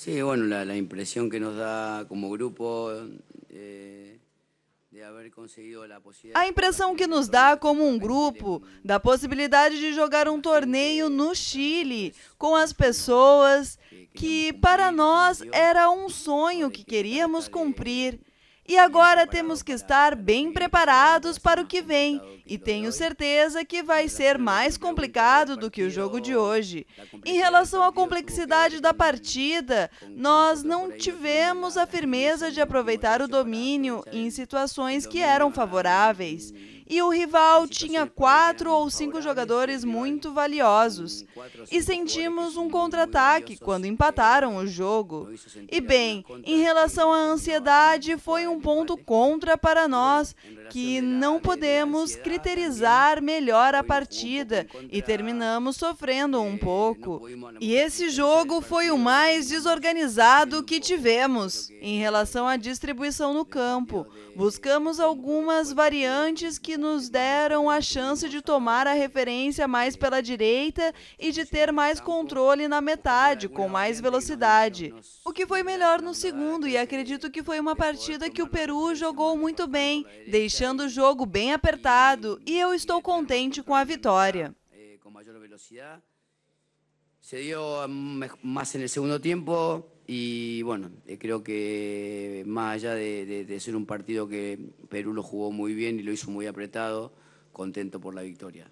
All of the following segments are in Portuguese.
Sí, bueno, la, la impresión que nos da como grupo eh, de ter conseguido possibilidade... A impressão que nos dá como um grupo da possibilidade de jogar um torneio no Chile com as pessoas que para nós era um sonho que queríamos cumprir e agora temos que estar bem preparados para o que vem, e tenho certeza que vai ser mais complicado do que o jogo de hoje. Em relação à complexidade da partida, nós não tivemos a firmeza de aproveitar o domínio em situações que eram favoráveis e o rival tinha quatro ou cinco jogadores muito valiosos. E sentimos um contra-ataque quando empataram o jogo. E bem, em relação à ansiedade, né? foi um ponto contra para nós, que não podemos criterizar melhor a partida e terminamos sofrendo um é, pouco. E esse jogo foi o mais né? desorganizado que tivemos em relação à distribuição no campo. Né? Buscamos algumas variantes que nos deram a chance de tomar a referência mais pela direita e de ter mais controle na metade, com mais velocidade. O que foi melhor no segundo, e acredito que foi uma partida que o Peru jogou muito bem, deixando o jogo bem apertado, e eu estou contente com a vitória. Eh, Se deu mais no segundo tempo. Y bueno, eh, creo que más allá de, ser un partido que Perú lo jugó muy bien y lo hizo muy apretado, contento por la victoria.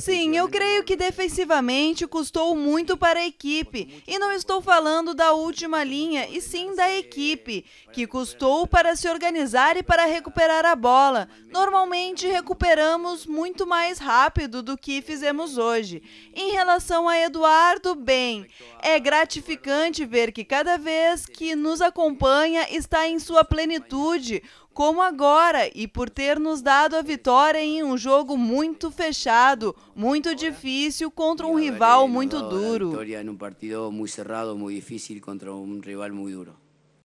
Sim, eu creio que defensivamente custou muito para a equipe. E não estou falando da última linha, e sim da equipe, que custou para se organizar e para recuperar a bola. Normalmente recuperamos muito mais rápido do que fizemos hoje. Em relação a Eduardo, bem, é gratificante ver que cada vez que nos acompanha está em sua plenitude, como agora fora e por ter nos dado a vitória em um jogo muito fechado, muito difícil contra um rival muito duro. Vitória num partido muito cerrado, muito difícil contra um rival muito duro.